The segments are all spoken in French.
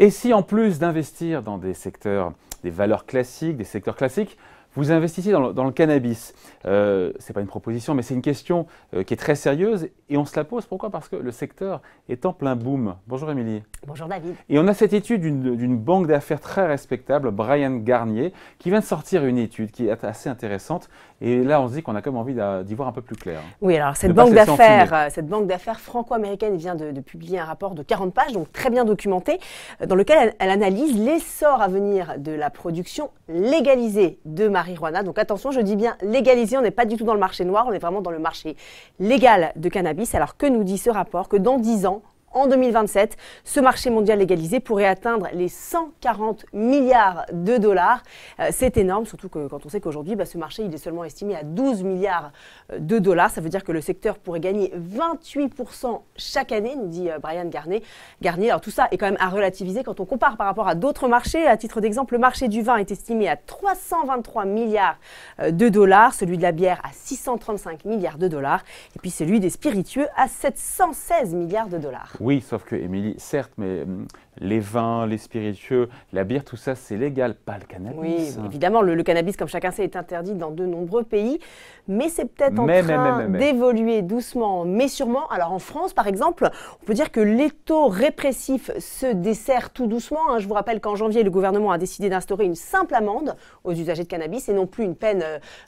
Et si en plus d'investir dans des secteurs, des valeurs classiques, des secteurs classiques, vous investissez dans le, cannabis. Euh, ce n'est pas une proposition, mais c'est une question euh, qui est très sérieuse et on se la pose. Pourquoi Parce que le secteur est en plein boom. Bonjour Émilie. Bonjour David. Et on a cette étude d'une banque d'affaires très respectable, Brian Garnier, qui vient de sortir une étude qui est assez intéressante. Et là, on se dit qu'on a comme envie d'y voir un peu plus clair. Oui, alors cette banque d'affaires, euh, cette banque d'affaires franco-américaine vient de, publier un rapport de 40 pages, donc très bien documenté, euh, dans lequel elle, elle analyse l'essor à venir de la production légalisée de marijuana. Donc attention, je dis bien légalisé, on n'est pas du tout dans le marché noir, on est vraiment dans le marché légal de cannabis. Alors que nous dit ce rapport Que dans 10 ans, en 2027. Ce marché mondial légalisé pourrait atteindre les 140 milliards de dollars. Euh, c'est énorme, surtout que, quand on sait qu'aujourd'hui, bah, ce marché il est seulement estimé à 12 milliards euh, de dollars. Ça veut dire que le secteur pourrait gagner 28% chaque année, nous dit euh, Brian Garnier. Garnier. Alors tout ça est quand même à relativiser quand on compare par rapport à d'autres marchés. À titre d'exemple, le marché du vin est estimé à 323 milliards de dollars, celui de la bière à 635 milliards de dollars, et puis celui des spiritueux à 716 milliards de dollars. Oui, sauf que Émilie, certes, mais hum, les vins, les spiritueux, la bière, tout ça, c'est légal, pas le cannabis. Oui, hein. évidemment, le, cannabis, comme chacun sait, est interdit dans de nombreux pays, mais c'est peut-être en train d'évoluer doucement, mais sûrement. Alors en France, par exemple, on peut dire que taux répressif se dessert tout doucement. Hein. Je vous rappelle qu'en janvier, le gouvernement a décidé d'instaurer une simple amende aux usagers de cannabis et non plus une peine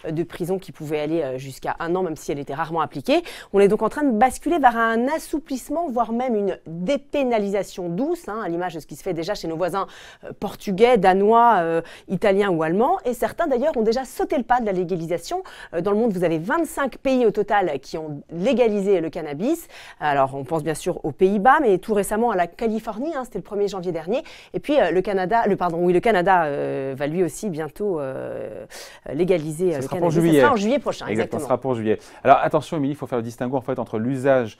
euh, de prison qui pouvait aller euh, jusqu'à un an, même si elle était rarement appliquée. On est donc en train de basculer vers un assouplissement, voire même une dépénalisation douce, hein, de ce qui se fait déjà chez nos voisins euh, portugais, danois, euh, italiens ou allemands. Et certains d'ailleurs ont déjà sauté le pas de la légalisation. Euh, dans le monde, vous avez 25 pays au total qui ont légalisé le cannabis. Alors on pense bien sûr aux Pays-Bas, mais tout récemment à la Californie, hein, c'était le 1er janvier dernier. Et puis le Canada, le pardon, oui, le Canada va lui aussi bientôt légaliser le cannabis. sera en juillet prochain. Exactement. sera pour juillet. Alors attention, Émilie, il faut faire le distinguo en fait entre l'usage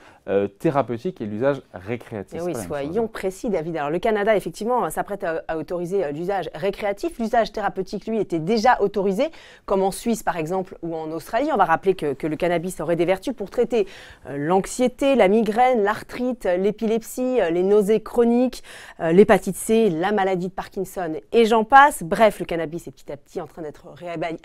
thérapeutique et l'usage récréatif. Et oui, soyons hein. précis, David. Alors, le Canada, effectivement, s'apprête à, autoriser euh, l'usage récréatif. L'usage thérapeutique, lui, était déjà autorisé, comme en Suisse, par exemple, ou en Australie. On va rappeler que, le cannabis aurait des vertus pour traiter euh, l'anxiété, la migraine, l'arthrite, euh, l'épilepsie, les nausées chroniques, l'hépatite C, la maladie de Parkinson, et j'en passe. Bref, le cannabis est petit à petit en train d'être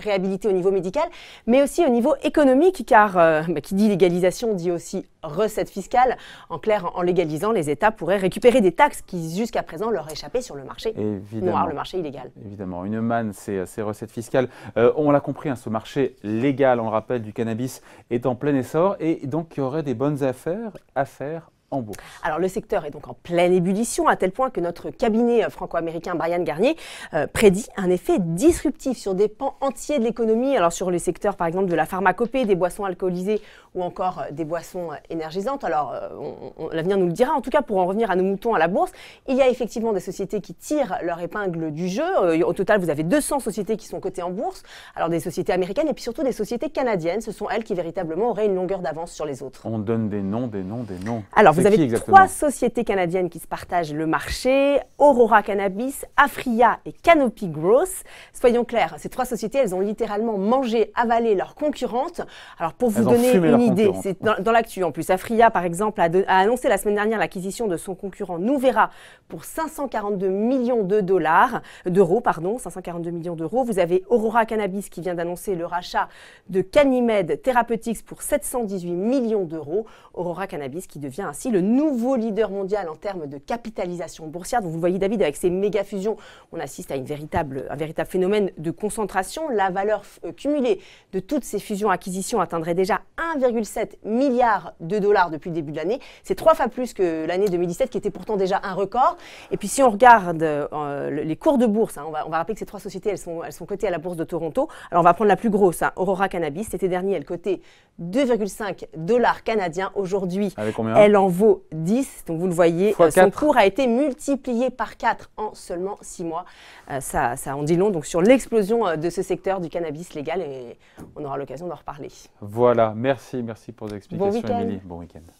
réhabilité au niveau médical, mais aussi au niveau économique, car bah, qui dit légalisation dit aussi recettes fiscales. En clair, en légalisant, les États pourraient récupérer des taxes qui jusqu'à présent leur échappaient sur le marché noir, le marché illégal. Évidemment, une manne, euh, ces, recettes fiscales. Euh, on l'a compris, hein, ce marché légal, on le rappelle, du cannabis est en plein essor et donc il y aurait des bonnes affaires à faire alors le secteur est donc en pleine ébullition, à tel point que notre cabinet euh, franco-américain Brian Garnier euh, prédit un effet disruptif sur des pans entiers de l'économie, alors sur le secteur par exemple de la pharmacopée, des boissons alcoolisées ou encore euh, des boissons énergisantes. Alors l'avenir nous le dira, en tout cas pour en revenir à nos moutons à la bourse, il y a effectivement des sociétés qui tirent leur épingle du jeu. Au total, vous avez 200 sociétés qui sont cotées en bourse, alors des sociétés américaines et puis surtout des sociétés canadiennes. Ce sont elles qui véritablement auraient une longueur d'avance sur les autres. On donne des noms, des noms, des noms. Alors, vous vous avez trois sociétés canadiennes qui se partagent le marché Aurora Cannabis, Afria et Canopy Growth. Soyons clairs, ces trois sociétés, elles ont littéralement mangé, avalé leurs concurrentes. Alors pour vous donner une idée, c'est dans, l'actu en plus. Afria, par exemple, a, annoncé la semaine dernière l'acquisition de son concurrent Nouvera pour 542 millions de dollars d'euros, pardon, 542 millions d'euros. Vous avez Aurora Cannabis qui vient d'annoncer le rachat de Canimed Therapeutics pour 718 millions d'euros. Aurora Cannabis qui devient ainsi le nouveau leader mondial en termes de capitalisation boursière. Donc vous voyez David, avec ces méga fusions, on assiste à une véritable, un véritable phénomène de concentration. La valeur euh, cumulée de toutes ces fusions-acquisitions atteindrait déjà 1,7 milliard de dollars depuis le début de l'année. C'est trois fois plus que l'année 2017 qui était pourtant déjà un record. Et puis si on regarde euh, les cours de bourse, hein, on, va, on, va, rappeler que ces trois sociétés, elles sont, elles sont cotées à la bourse de Toronto. Alors on va prendre la plus grosse, hein, Aurora Cannabis. L'été dernier, elle cotait 2,5 dollars canadiens. Aujourd'hui, elle en vaut 10. Donc vous le voyez, euh, son cours a été multiplié par 4 en seulement 6 mois. Euh, ça, ça en dit long donc, sur l'explosion euh, de ce secteur du cannabis légal et on aura l'occasion d'en reparler. Voilà, merci, merci pour vos explications, Émilie. Bon week-end.